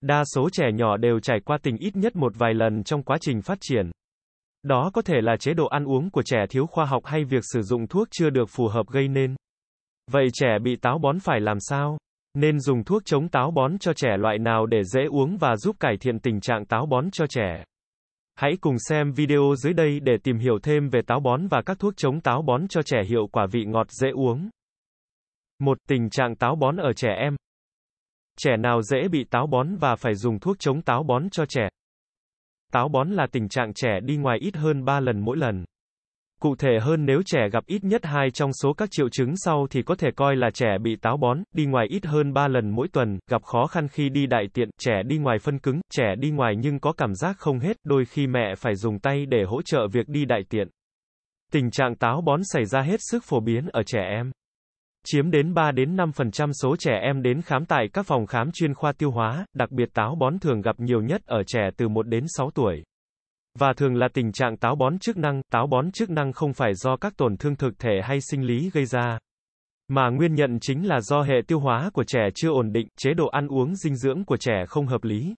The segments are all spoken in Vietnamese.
Đa số trẻ nhỏ đều trải qua tình ít nhất một vài lần trong quá trình phát triển. Đó có thể là chế độ ăn uống của trẻ thiếu khoa học hay việc sử dụng thuốc chưa được phù hợp gây nên. Vậy trẻ bị táo bón phải làm sao? Nên dùng thuốc chống táo bón cho trẻ loại nào để dễ uống và giúp cải thiện tình trạng táo bón cho trẻ? Hãy cùng xem video dưới đây để tìm hiểu thêm về táo bón và các thuốc chống táo bón cho trẻ hiệu quả vị ngọt dễ uống. 1. Tình trạng táo bón ở trẻ em. Trẻ nào dễ bị táo bón và phải dùng thuốc chống táo bón cho trẻ. Táo bón là tình trạng trẻ đi ngoài ít hơn 3 lần mỗi lần. Cụ thể hơn nếu trẻ gặp ít nhất hai trong số các triệu chứng sau thì có thể coi là trẻ bị táo bón, đi ngoài ít hơn 3 lần mỗi tuần, gặp khó khăn khi đi đại tiện, trẻ đi ngoài phân cứng, trẻ đi ngoài nhưng có cảm giác không hết, đôi khi mẹ phải dùng tay để hỗ trợ việc đi đại tiện. Tình trạng táo bón xảy ra hết sức phổ biến ở trẻ em. Chiếm đến 3 đến 5% số trẻ em đến khám tại các phòng khám chuyên khoa tiêu hóa, đặc biệt táo bón thường gặp nhiều nhất ở trẻ từ 1 đến 6 tuổi. Và thường là tình trạng táo bón chức năng, táo bón chức năng không phải do các tổn thương thực thể hay sinh lý gây ra. Mà nguyên nhân chính là do hệ tiêu hóa của trẻ chưa ổn định, chế độ ăn uống dinh dưỡng của trẻ không hợp lý.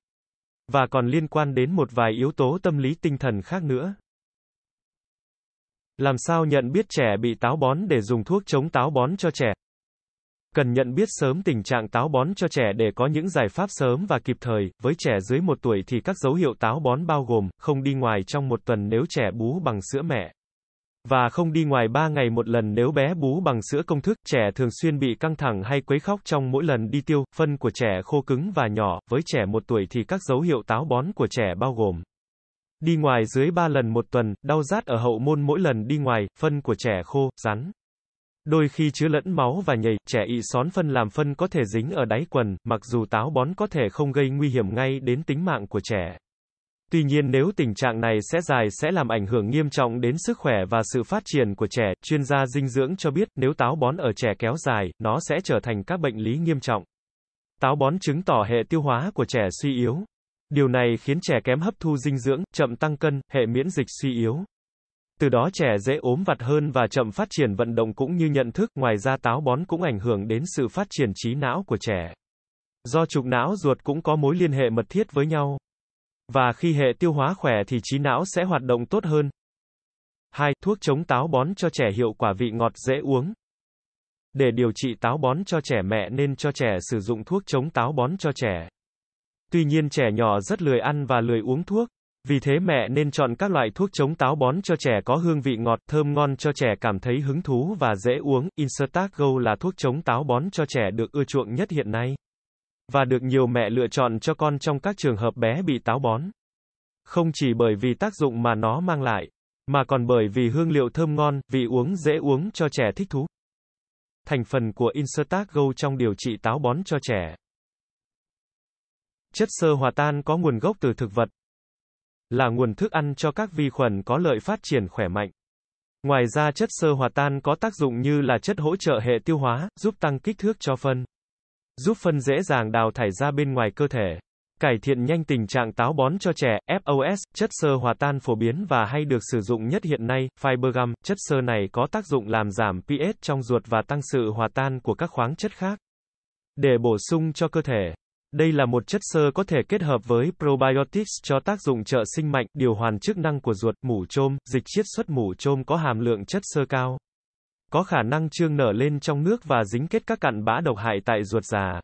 Và còn liên quan đến một vài yếu tố tâm lý tinh thần khác nữa. Làm sao nhận biết trẻ bị táo bón để dùng thuốc chống táo bón cho trẻ? Cần nhận biết sớm tình trạng táo bón cho trẻ để có những giải pháp sớm và kịp thời. Với trẻ dưới một tuổi thì các dấu hiệu táo bón bao gồm, không đi ngoài trong một tuần nếu trẻ bú bằng sữa mẹ. Và không đi ngoài 3 ngày một lần nếu bé bú bằng sữa công thức, trẻ thường xuyên bị căng thẳng hay quấy khóc trong mỗi lần đi tiêu, phân của trẻ khô cứng và nhỏ, với trẻ một tuổi thì các dấu hiệu táo bón của trẻ bao gồm Đi ngoài dưới 3 lần một tuần, đau rát ở hậu môn mỗi lần đi ngoài, phân của trẻ khô, rắn đôi khi chứa lẫn máu và nhầy, trẻ ị xón phân làm phân có thể dính ở đáy quần, mặc dù táo bón có thể không gây nguy hiểm ngay đến tính mạng của trẻ. Tuy nhiên nếu tình trạng này sẽ dài sẽ làm ảnh hưởng nghiêm trọng đến sức khỏe và sự phát triển của trẻ, chuyên gia dinh dưỡng cho biết nếu táo bón ở trẻ kéo dài, nó sẽ trở thành các bệnh lý nghiêm trọng. Táo bón chứng tỏ hệ tiêu hóa của trẻ suy yếu. Điều này khiến trẻ kém hấp thu dinh dưỡng, chậm tăng cân, hệ miễn dịch suy yếu. Từ đó trẻ dễ ốm vặt hơn và chậm phát triển vận động cũng như nhận thức, ngoài ra táo bón cũng ảnh hưởng đến sự phát triển trí não của trẻ. Do trục não ruột cũng có mối liên hệ mật thiết với nhau. Và khi hệ tiêu hóa khỏe thì trí não sẽ hoạt động tốt hơn. 2. Thuốc chống táo bón cho trẻ hiệu quả vị ngọt dễ uống. Để điều trị táo bón cho trẻ mẹ nên cho trẻ sử dụng thuốc chống táo bón cho trẻ. Tuy nhiên trẻ nhỏ rất lười ăn và lười uống thuốc. Vì thế mẹ nên chọn các loại thuốc chống táo bón cho trẻ có hương vị ngọt, thơm ngon cho trẻ cảm thấy hứng thú và dễ uống. Instac Go là thuốc chống táo bón cho trẻ được ưa chuộng nhất hiện nay. Và được nhiều mẹ lựa chọn cho con trong các trường hợp bé bị táo bón. Không chỉ bởi vì tác dụng mà nó mang lại, mà còn bởi vì hương liệu thơm ngon, vị uống dễ uống cho trẻ thích thú. Thành phần của Instac Go trong điều trị táo bón cho trẻ. Chất sơ hòa tan có nguồn gốc từ thực vật, là nguồn thức ăn cho các vi khuẩn có lợi phát triển khỏe mạnh. Ngoài ra chất sơ hòa tan có tác dụng như là chất hỗ trợ hệ tiêu hóa, giúp tăng kích thước cho phân, giúp phân dễ dàng đào thải ra bên ngoài cơ thể, cải thiện nhanh tình trạng táo bón cho trẻ, FOS, chất sơ hòa tan phổ biến và hay được sử dụng nhất hiện nay, Fiber gum chất sơ này có tác dụng làm giảm pH trong ruột và tăng sự hòa tan của các khoáng chất khác. Để bổ sung cho cơ thể đây là một chất sơ có thể kết hợp với probiotics cho tác dụng trợ sinh mạnh, điều hoàn chức năng của ruột, mủ trôm, dịch chiết xuất mủ trôm có hàm lượng chất sơ cao. Có khả năng trương nở lên trong nước và dính kết các cặn bã độc hại tại ruột già.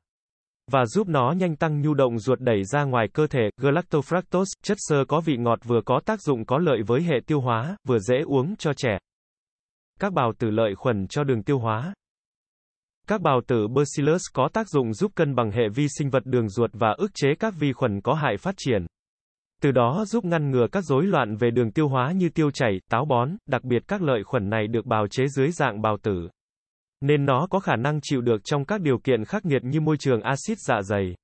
Và giúp nó nhanh tăng nhu động ruột đẩy ra ngoài cơ thể, galactofructose, chất sơ có vị ngọt vừa có tác dụng có lợi với hệ tiêu hóa, vừa dễ uống cho trẻ. Các bào tử lợi khuẩn cho đường tiêu hóa. Các bào tử Bacillus có tác dụng giúp cân bằng hệ vi sinh vật đường ruột và ức chế các vi khuẩn có hại phát triển. Từ đó giúp ngăn ngừa các rối loạn về đường tiêu hóa như tiêu chảy, táo bón, đặc biệt các lợi khuẩn này được bào chế dưới dạng bào tử. Nên nó có khả năng chịu được trong các điều kiện khắc nghiệt như môi trường axit dạ dày.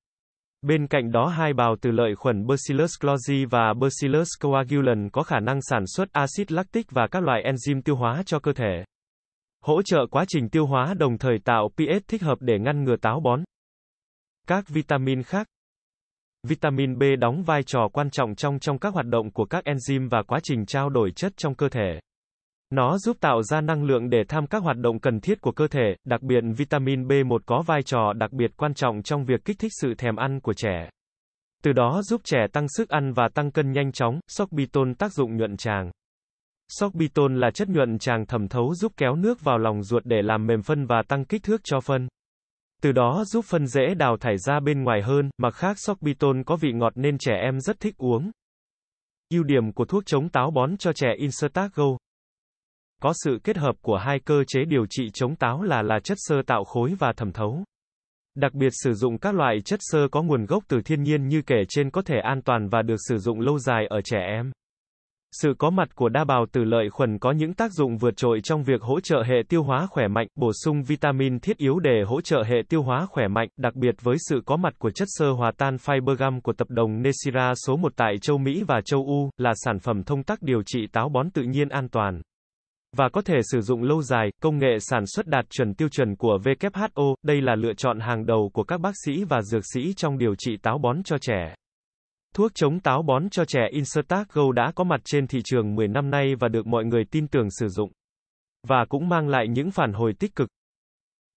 Bên cạnh đó hai bào tử lợi khuẩn Bacillus clausi và Bacillus coagulans có khả năng sản xuất axit lactic và các loại enzyme tiêu hóa cho cơ thể hỗ trợ quá trình tiêu hóa đồng thời tạo pH thích hợp để ngăn ngừa táo bón. Các vitamin khác Vitamin B đóng vai trò quan trọng trong trong các hoạt động của các enzyme và quá trình trao đổi chất trong cơ thể. Nó giúp tạo ra năng lượng để tham các hoạt động cần thiết của cơ thể, đặc biệt vitamin B1 có vai trò đặc biệt quan trọng trong việc kích thích sự thèm ăn của trẻ. Từ đó giúp trẻ tăng sức ăn và tăng cân nhanh chóng, sóc tác dụng nhuận tràng. Sóc là chất nhuận tràng thẩm thấu giúp kéo nước vào lòng ruột để làm mềm phân và tăng kích thước cho phân. Từ đó giúp phân dễ đào thải ra bên ngoài hơn, mặt khác sóc có vị ngọt nên trẻ em rất thích uống. Ưu điểm của thuốc chống táo bón cho trẻ Instago Có sự kết hợp của hai cơ chế điều trị chống táo là là chất xơ tạo khối và thẩm thấu. Đặc biệt sử dụng các loại chất xơ có nguồn gốc từ thiên nhiên như kể trên có thể an toàn và được sử dụng lâu dài ở trẻ em. Sự có mặt của đa bào tử lợi khuẩn có những tác dụng vượt trội trong việc hỗ trợ hệ tiêu hóa khỏe mạnh, bổ sung vitamin thiết yếu để hỗ trợ hệ tiêu hóa khỏe mạnh, đặc biệt với sự có mặt của chất sơ hòa tan fibergum của tập đồng Nesira số 1 tại châu Mỹ và châu U, là sản phẩm thông tắc điều trị táo bón tự nhiên an toàn và có thể sử dụng lâu dài, công nghệ sản xuất đạt chuẩn tiêu chuẩn của WHO, đây là lựa chọn hàng đầu của các bác sĩ và dược sĩ trong điều trị táo bón cho trẻ. Thuốc chống táo bón cho trẻ Instac Go đã có mặt trên thị trường 10 năm nay và được mọi người tin tưởng sử dụng. Và cũng mang lại những phản hồi tích cực.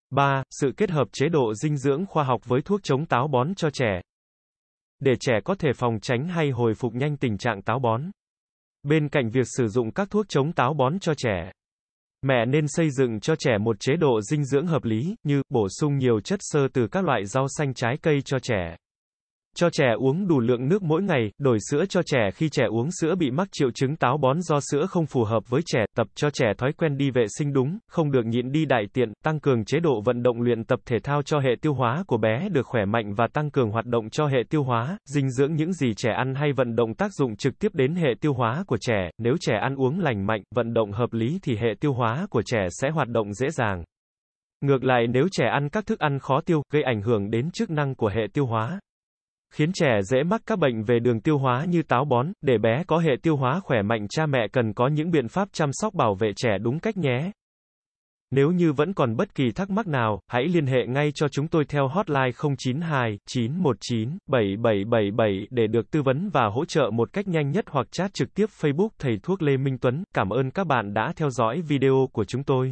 3. Sự kết hợp chế độ dinh dưỡng khoa học với thuốc chống táo bón cho trẻ. Để trẻ có thể phòng tránh hay hồi phục nhanh tình trạng táo bón. Bên cạnh việc sử dụng các thuốc chống táo bón cho trẻ, mẹ nên xây dựng cho trẻ một chế độ dinh dưỡng hợp lý, như bổ sung nhiều chất xơ từ các loại rau xanh trái cây cho trẻ. Cho trẻ uống đủ lượng nước mỗi ngày, đổi sữa cho trẻ khi trẻ uống sữa bị mắc triệu chứng táo bón do sữa không phù hợp với trẻ, tập cho trẻ thói quen đi vệ sinh đúng, không được nhịn đi đại tiện, tăng cường chế độ vận động luyện tập thể thao cho hệ tiêu hóa của bé được khỏe mạnh và tăng cường hoạt động cho hệ tiêu hóa, dinh dưỡng những gì trẻ ăn hay vận động tác dụng trực tiếp đến hệ tiêu hóa của trẻ, nếu trẻ ăn uống lành mạnh, vận động hợp lý thì hệ tiêu hóa của trẻ sẽ hoạt động dễ dàng. Ngược lại nếu trẻ ăn các thức ăn khó tiêu, gây ảnh hưởng đến chức năng của hệ tiêu hóa, khiến trẻ dễ mắc các bệnh về đường tiêu hóa như táo bón. Để bé có hệ tiêu hóa khỏe mạnh cha mẹ cần có những biện pháp chăm sóc bảo vệ trẻ đúng cách nhé. Nếu như vẫn còn bất kỳ thắc mắc nào, hãy liên hệ ngay cho chúng tôi theo hotline 092 919 7777 để được tư vấn và hỗ trợ một cách nhanh nhất hoặc chat trực tiếp Facebook Thầy Thuốc Lê Minh Tuấn. Cảm ơn các bạn đã theo dõi video của chúng tôi.